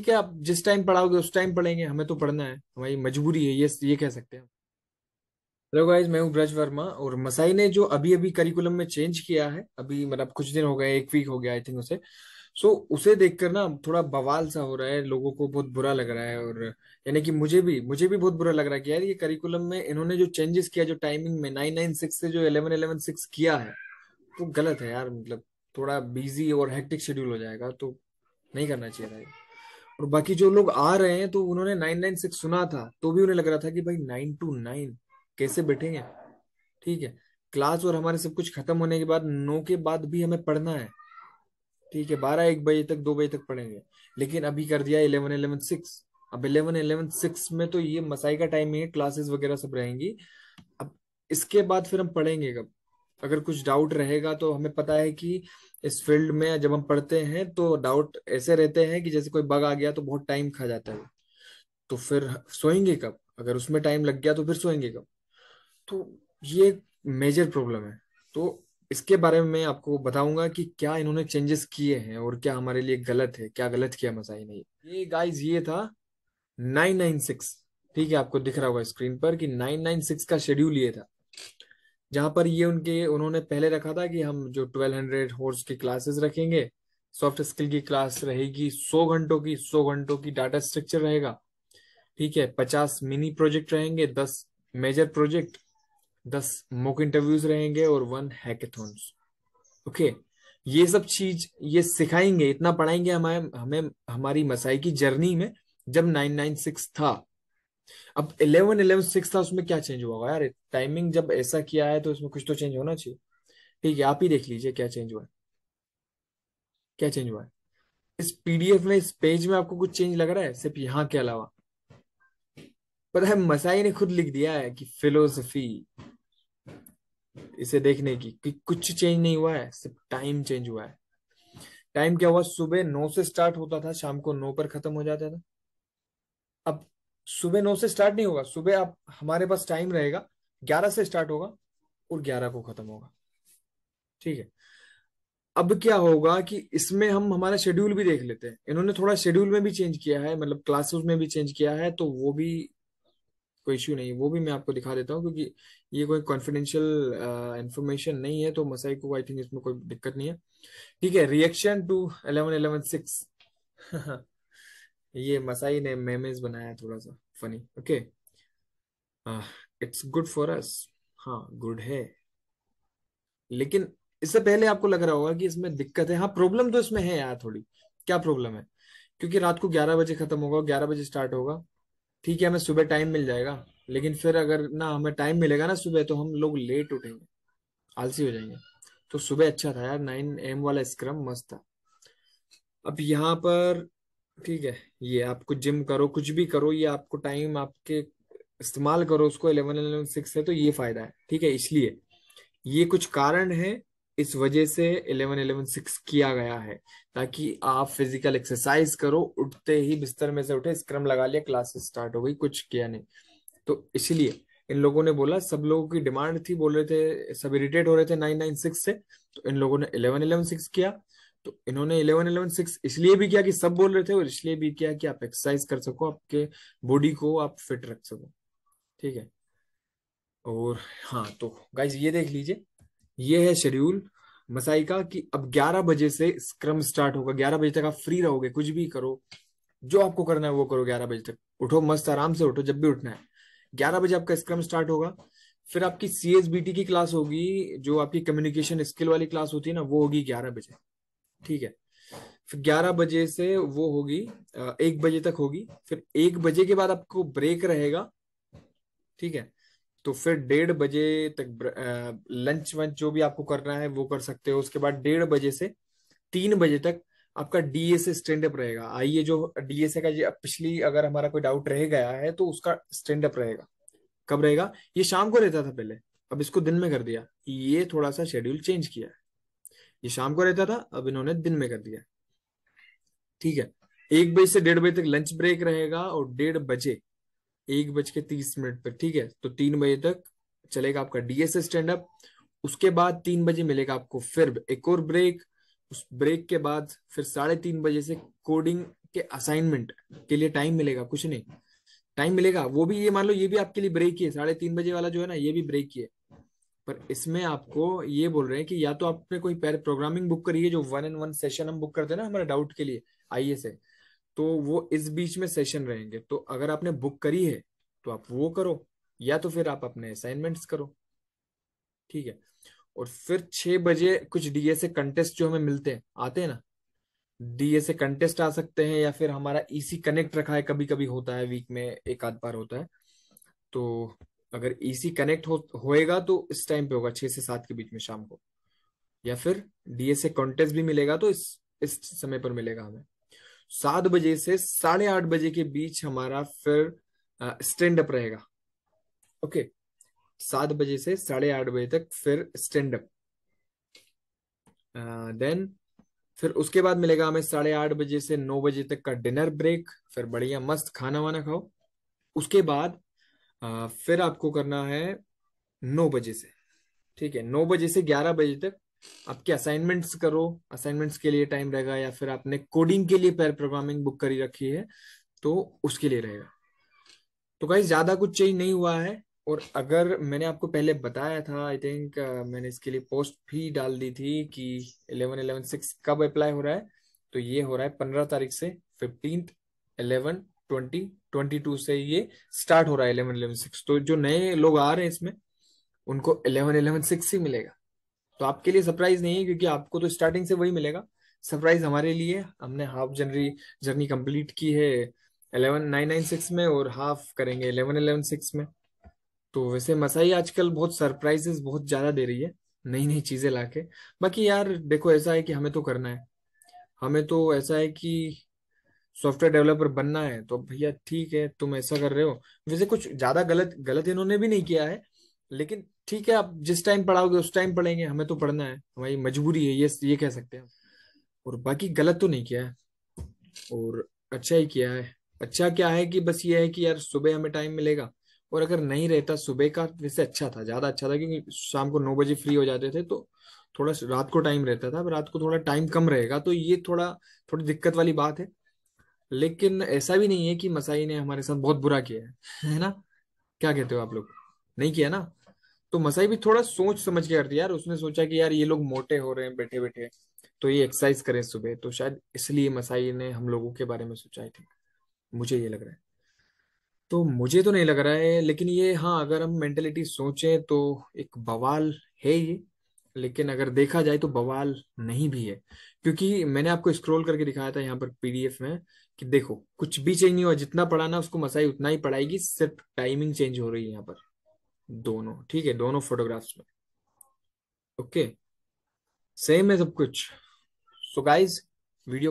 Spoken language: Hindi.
ठीक है आप जिस टाइम पढ़ाओगे उस टाइम पढ़ेंगे हमें तो पढ़ना है हमारी मजबूरी है ये ये कह सकते हैं हेलो गाइस मैं हूँ ब्रज वर्मा और मसाई ने जो अभी अभी करिकुलम में चेंज किया है अभी मतलब कुछ दिन हो गए एक वीक हो गया आई थिंक उसे सो so, उसे देखकर ना थोड़ा बवाल सा हो रहा है लोगों को बहुत बुरा लग रहा है और यानी कि मुझे भी मुझे भी बहुत बुरा लग रहा है कि यार ये करिकुलम में इन्होंने जो चेंजेस किया जो टाइमिंग में नाइन नाइन सिक्स से जो इलेवन इलेवन सिक्स किया है तो गलत है यार मतलब थोड़ा बिजी और हेक्टिक शेड्यूल हो जाएगा तो नहीं करना चाहिए और बाकी जो लोग आ रहे हैं तो उन्होंने नाइन नाइन सिक्स सुना था तो भी उन्हें लग रहा था कि भाई नाइन टू नाइन कैसे बैठेंगे ठीक है क्लास और हमारे सब कुछ खत्म होने के बाद नौ के बाद भी हमें पढ़ना है ठीक है बारह एक बजे तक दो बजे तक पढ़ेंगे लेकिन अभी कर दिया इलेवन इलेवन सिक्स अब इलेवन इलेवन सिक्स में तो ये मसाई का टाइम है क्लासेस वगैरह सब रहेंगी अब इसके बाद फिर हम पढ़ेंगे कब अगर कुछ डाउट रहेगा तो हमें पता है कि इस फील्ड में जब हम पढ़ते हैं तो डाउट ऐसे रहते हैं कि जैसे कोई बग आ गया तो बहुत टाइम खा जाता है तो फिर सोएंगे कब अगर उसमें टाइम लग गया तो फिर सोएंगे कब तो ये मेजर प्रॉब्लम है तो इसके बारे में मैं आपको बताऊंगा कि क्या इन्होंने चेंजेस किए हैं और क्या हमारे लिए गलत है क्या गलत किया मसाई ने ये गाइस ये था 996 ठीक है आपको दिख रहा होगा स्क्रीन पर कि 996 का शेड्यूल ये था जहां पर ये उनके उन्होंने पहले रखा था कि हम जो ट्वेल्व हंड्रेड हॉर्स की क्लासेस रखेंगे सॉफ्ट स्किल की क्लास रहेगी सौ घंटों की सौ घंटों की डाटा स्ट्रक्चर रहेगा ठीक है पचास मिनी प्रोजेक्ट रहेंगे दस मेजर प्रोजेक्ट दस मॉक इंटरव्यूज रहेंगे और वन हैकेथॉन्स ओके ये सब चीज ये सिखाएंगे इतना पढ़ाएंगे हमारे हमें हमारी मसाई की जर्नी में जब नाइन नाइन सिक्स था अब इलेवन इलेवन सिक्स था उसमें क्या चेंज हुआ यार टाइमिंग जब ऐसा किया है तो इसमें कुछ तो चेंज होना चाहिए ठीक है आप ही देख लीजिए क्या चेंज हुआ है क्या चेंज हुआ है इस पीडीएफ में इस पेज में आपको कुछ चेंज लग रहा है सिर्फ यहाँ के अलावा पता है मसाई ने खुद लिख दिया है कि फिलोसफी इसे देखने की कि कुछ चेंज नहीं हुआ है सिर्फ टाइम चेंज हुआ है टाइम क्या हुआ सुबह नौ से स्टार्ट होता था शाम को नौ पर खत्म हो जाता था अब सुबह नौ से स्टार्ट नहीं होगा सुबह आप हमारे पास टाइम रहेगा ग्यारह से स्टार्ट होगा और ग्यारह को खत्म होगा ठीक है अब क्या होगा कि इसमें हम हमारा शेड्यूल भी देख लेते हैं इन्होंने थोड़ा शेड्यूल में भी चेंज किया है मतलब क्लासेस में भी चेंज किया है तो वो भी कोई इश्यू नहीं वो भी मैं आपको दिखा देता हूँ क्योंकि ये कोई कॉन्फिडेंशियल इन्फॉर्मेशन uh, नहीं है तो मसाई को आई थिंक इसमें कोई दिक्कत नहीं है ठीक है reaction to eleven eleven six ये मसाई ने मेमेज बनाया थोड़ा सा funny okay it's good for us हाँ गुड है लेकिन इससे पहले आपको लग रहा होगा कि इसमें दिक्कत है हाँ प्रॉब्लम तो इसमें है यार थोड़ी क्या प्रॉब्लम है क्योंकि रात को ग्यारह बजे खत्म होगा ग्यारह बजे स्टार्ट होगा ठीक है हमें सुबह टाइम मिल जाएगा लेकिन फिर अगर ना हमें टाइम मिलेगा ना सुबह तो हम लोग लेट उठेंगे आलसी हो जाएंगे तो सुबह अच्छा था यार नाइन एम वाला स्क्रम मस्त था अब यहाँ पर ठीक है ये आप कुछ जिम करो कुछ भी करो ये आपको टाइम आपके इस्तेमाल करो उसको इलेवन इलेवन सिक्स है तो ये फायदा है ठीक है इसलिए ये कुछ कारण है इस वजह से इलेवन इलेवन सिक्स किया गया है ताकि आप फिजिकल एक्सरसाइज करो उठते ही बिस्तर में से उठे स्क्रम लगा लिया क्लासेस स्टार्ट हो गई कुछ किया नहीं तो इसलिए इन लोगों ने बोला सब लोगों की डिमांड थी बोल रहे थे सब इरिटेट हो रहे थे नाइन नाइन सिक्स से तो इन लोगों ने इलेवन इलेवन सिक्स किया तो इन्होंने इलेवन इलेवन सिक्स इसलिए भी किया कि सब बोल रहे थे और इसलिए भी किया कि आप एक्सरसाइज कर सको आपके बॉडी को आप फिट रख सको ठीक है और हाँ तो गाइज ये देख लीजिए ये है शेड्यूल मसाई का कि अब 11 बजे से स्क्रम स्टार्ट होगा 11 बजे तक आप फ्री रहोगे कुछ भी करो जो आपको करना है वो करो 11 बजे तक उठो मस्त आराम से उठो जब भी उठना है 11 बजे आपका स्क्रम स्टार्ट होगा फिर आपकी सी की क्लास होगी जो आपकी कम्युनिकेशन स्किल वाली क्लास होती है ना वो होगी ग्यारह बजे ठीक है फिर ग्यारह बजे से वो होगी एक बजे तक होगी फिर एक बजे के बाद आपको ब्रेक रहेगा ठीक है तो फिर डेढ़ बजे तक लंच वंच जो भी आपको करना है वो कर सकते हो उसके बाद डेढ़ बजे से तीन बजे तक आपका डीएसए स्टैंड अप रहेगा आइए जो डीएसए का पिछली अगर हमारा कोई डाउट रह गया है तो उसका स्टैंड अप रहेगा कब रहेगा ये शाम को रहता था पहले अब इसको दिन में कर दिया ये थोड़ा सा शेड्यूल चेंज किया है ये शाम को रहता था अब इन्होंने दिन में कर दिया ठीक है एक बजे से डेढ़ बजे तक लंच ब्रेक रहेगा और डेढ़ बजे एक बज के तीस मिनट पर ठीक है तो तीन बजे तक चलेगा आपका डीएसए स्टैंड अप उसके बाद तीन बजे मिलेगा आपको फिर एक और ब्रेक उस ब्रेक के बाद फिर साढ़े तीन बजे से कोडिंग के असाइनमेंट के लिए टाइम मिलेगा कुछ नहीं टाइम मिलेगा वो भी ये मान लो ये भी आपके लिए ब्रेक ही है साढ़े तीन बजे वाला जो है ना ये भी ब्रेक ही है पर इसमें आपको ये बोल रहे हैं कि या तो आपने कोई प्रोग्रामिंग बुक करिए जो वन एंड वन सेशन हम बुक करते हैं ना हमारे डाउट के लिए आई से तो वो इस बीच में सेशन रहेंगे तो अगर आपने बुक करी है तो आप वो करो या तो फिर आप अपने असाइनमेंट्स करो ठीक है और फिर छह बजे कुछ डीएसए कंटेस्ट जो हमें मिलते हैं आते हैं ना डीएसए कंटेस्ट आ सकते हैं या फिर हमारा ईसी e कनेक्ट रखा है कभी कभी होता है वीक में एक आध बार होता है तो अगर ईसी कनेक्ट हो होएगा तो इस टाइम पे होगा छह से सात के बीच में शाम को या फिर डीएसए कॉन्टेस्ट भी मिलेगा तो इस इस समय पर मिलेगा हमें सात बजे से साढ़े आठ बजे के बीच हमारा फिर स्टैंड अप रहेगा ओके सात बजे से साढ़े आठ बजे तक फिर स्टैंड अप देन फिर उसके बाद मिलेगा हमें साढ़े आठ बजे से नौ बजे तक का डिनर ब्रेक फिर बढ़िया मस्त खाना वाना खाओ उसके बाद आ, फिर आपको करना है नौ बजे से ठीक है नौ बजे से ग्यारह बजे तक आपके असाइनमेंट्स करो असाइनमेंट्स के लिए टाइम रहेगा या फिर आपने कोडिंग के लिए पैर प्रोग्रामिंग बुक करी रखी है तो उसके लिए रहेगा तो कहीं ज्यादा कुछ चेंज नहीं हुआ है और अगर मैंने आपको पहले बताया था आई थिंक uh, मैंने इसके लिए पोस्ट भी डाल दी थी कि इलेवन इलेवन सिक्स कब अप्लाई हो रहा है तो ये हो रहा है पंद्रह तारीख से fifteenth eleven twenty twenty two से ये स्टार्ट हो रहा है इलेवन इलेवन सिक्स तो जो नए लोग आ रहे हैं इसमें उनको इलेवन इलेवन सिक्स ही मिलेगा तो आपके लिए सरप्राइज नहीं है क्योंकि आपको तो स्टार्टिंग से वही मिलेगा सरप्राइज हमारे लिए हमने हाफ जनरी जर्नी कंप्लीट की है इलेवन नाइन नाइन सिक्स में और हाफ करेंगे इलेवन इलेवन सिक्स में तो वैसे मसाई आजकल बहुत सरप्राइजेस बहुत ज्यादा दे रही है नई नई चीजें लाके बाकी यार देखो ऐसा है कि हमें तो करना है हमें तो ऐसा है कि सॉफ्टवेयर डेवलपर बनना है तो भैया ठीक है तुम ऐसा कर रहे हो वैसे कुछ ज्यादा गलत गलत इन्होंने भी नहीं किया है लेकिन ठीक है आप जिस टाइम पढ़ाओगे उस टाइम पढ़ेंगे हमें तो पढ़ना है हमारी मजबूरी है ये ये कह सकते हैं और बाकी गलत तो नहीं किया है और अच्छा ही किया है अच्छा क्या है कि बस ये है कि यार सुबह हमें टाइम मिलेगा और अगर नहीं रहता सुबह का तो वैसे अच्छा था ज्यादा अच्छा था क्योंकि शाम को नौ बजे फ्री हो जाते थे तो थोड़ा रात को टाइम रहता था रात को थोड़ा टाइम कम रहेगा तो ये थोड़ा थोड़ी दिक्कत वाली बात है लेकिन ऐसा भी नहीं है कि मसाई ने हमारे साथ बहुत बुरा किया है है ना क्या कहते हो आप लोग नहीं किया ना तो मसाई भी थोड़ा सोच समझ के करती यार उसने सोचा कि यार ये लोग मोटे हो रहे हैं बैठे बैठे तो ये एक्सरसाइज करें सुबह तो शायद इसलिए मसाई ने हम लोगों के बारे में सोचा आई थिंक मुझे ये लग रहा है तो मुझे तो नहीं लग रहा है लेकिन ये हाँ अगर हम मेंटेलिटी सोचें तो एक बवाल है ये लेकिन अगर देखा जाए तो बवाल नहीं भी है क्योंकि मैंने आपको स्क्रॉल करके दिखाया था यहाँ पर पीडीएफ में कि देखो कुछ भी चेंज नहीं हुआ जितना पढ़ाना उसको मसाई उतना ही पढ़ाएगी सिर्फ टाइमिंग चेंज हो रही है यहाँ पर दोनों ठीक है दोनों फोटोग्राफ्स में ओके सेम है सब कुछ सो गाइज वीडियो